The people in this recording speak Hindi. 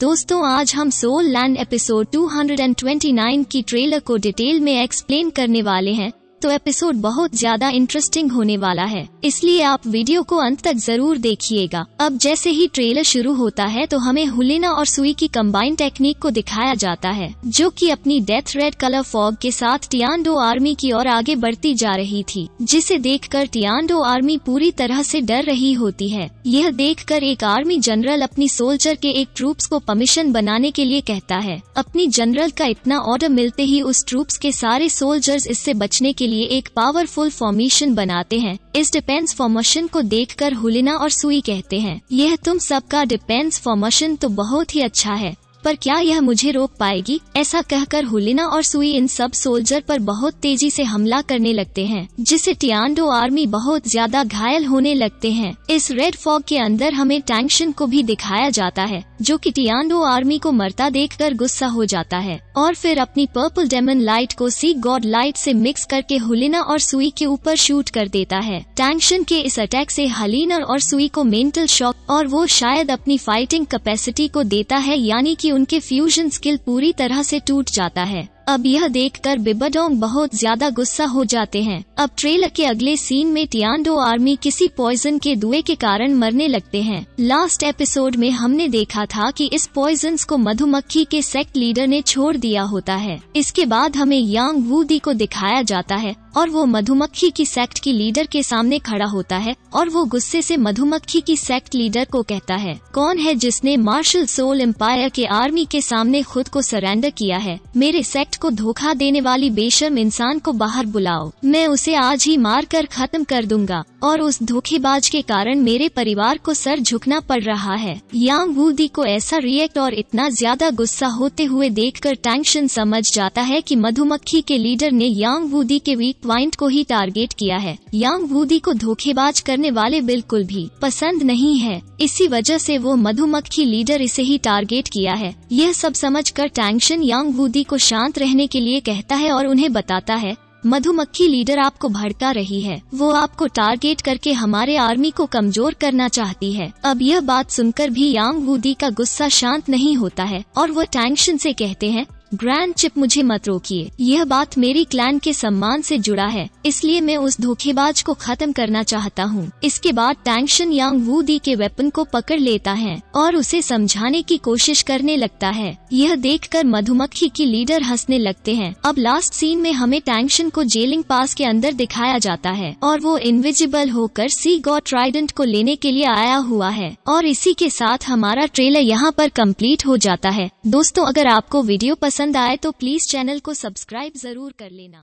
दोस्तों आज हम सोल लैंड एपिसोड 229 की ट्रेलर को डिटेल में एक्सप्लेन करने वाले हैं तो एपिसोड बहुत ज्यादा इंटरेस्टिंग होने वाला है इसलिए आप वीडियो को अंत तक जरूर देखिएगा अब जैसे ही ट्रेलर शुरू होता है तो हमें हुलेना और सुई की कम्बाइंड टेक्निक को दिखाया जाता है जो की अपनी डेथ रेड कलर फॉग के साथ टियांडो आर्मी की ओर आगे बढ़ती जा रही थी जिसे देख कर टियांडो आर्मी पूरी तरह ऐसी डर रही होती है यह देख कर एक आर्मी जनरल अपनी सोल्जर के एक ट्रूप्स को परमिशन बनाने के लिए कहता है अपनी जनरल का इतना ऑर्डर मिलते ही उस ट्रूप्स के सारे सोल्जर्स इससे बचने के लिए लिए एक पावरफुल फॉर्मेशन बनाते हैं इस डिपेंस फॉर्मेशन को देखकर हुलिना और सुई कहते हैं यह तुम सबका डिपेंस फॉर्मेशन तो बहुत ही अच्छा है पर क्या यह मुझे रोक पाएगी ऐसा कहकर होलिना और सुई इन सब सोल्जर पर बहुत तेजी से हमला करने लगते हैं जिससे टियांडो आर्मी बहुत ज्यादा घायल होने लगते हैं इस रेड फॉग के अंदर हमें टैंक्शन को भी दिखाया जाता है जो कि टियांडो आर्मी को मरता देखकर गुस्सा हो जाता है और फिर अपनी पर्पल डेमन लाइट को सी गॉड लाइट ऐसी मिक्स करके होलिना और सुई के ऊपर शूट कर देता है टैंक्शन के इस अटैक ऐसी हलीना और सुई को मेंटल शॉक और वो शायद अपनी फाइटिंग कैपेसिटी को देता है यानी की उनके फ्यूजन स्किल पूरी तरह से टूट जाता है अब यह देखकर बिबाडोंग बहुत ज्यादा गुस्सा हो जाते हैं अब ट्रेलर के अगले सीन में टियांडो आर्मी किसी पॉइजन के दुए के कारण मरने लगते हैं लास्ट एपिसोड में हमने देखा था कि इस पॉइजन को मधुमक्खी के सेक्ट लीडर ने छोड़ दिया होता है इसके बाद हमें यांग वूदी को दिखाया जाता है और वो मधुमक्खी की सेक्ट की लीडर के सामने खड़ा होता है और वो गुस्से से मधुमक्खी की सेक्ट लीडर को कहता है कौन है जिसने मार्शल सोल एम्पायर के आर्मी के सामने खुद को सरेंडर किया है मेरे सेक्ट को धोखा देने वाली बेशर्म इंसान को बाहर बुलाओ मैं उसे आज ही मार कर खत्म कर दूंगा और उस धोखेबाज के कारण मेरे परिवार को सर झुकना पड़ रहा है यांग वूदी को ऐसा रिएक्ट और इतना ज्यादा गुस्सा होते हुए देखकर टेंशन समझ जाता है कि मधुमक्खी के लीडर ने यांग वूदी के वीक प्वाइंट को ही टारगेट किया है यांग वूदी को धोखेबाज करने वाले बिल्कुल भी पसंद नहीं है इसी वजह से वो मधुमक्खी लीडर इसे ही टारगेट किया है यह सब समझकर टैंक्शन यांग वूदी को शांत रहने के लिए कहता है और उन्हें बताता है मधुमक्खी लीडर आपको भड़का रही है वो आपको टारगेट करके हमारे आर्मी को कमजोर करना चाहती है अब यह बात सुनकर भी यांग वूदी का गुस्सा शांत नहीं होता है और वो टैंक्शन से कहते हैं ग्रैंड चिप मुझे मत रोकिए यह बात मेरी क्लैन के सम्मान से जुड़ा है इसलिए मैं उस धोखेबाज को खत्म करना चाहता हूँ इसके बाद टैंक्शन यांग वू दी के वेपन को पकड़ लेता है और उसे समझाने की कोशिश करने लगता है यह देखकर मधुमक्खी की लीडर हंसने लगते हैं अब लास्ट सीन में हमें टैंक्शन को जेलिंग पास के अंदर दिखाया जाता है और वो इनविजिबल होकर सी गॉट ट्राइडेंट को लेने के लिए आया हुआ है और इसी के साथ हमारा ट्रेलर यहाँ पर कम्प्लीट हो जाता है दोस्तों अगर आपको वीडियो पसंद पसंद आए तो प्लीज़ चैनल को सब्सक्राइब ज़रूर कर लेना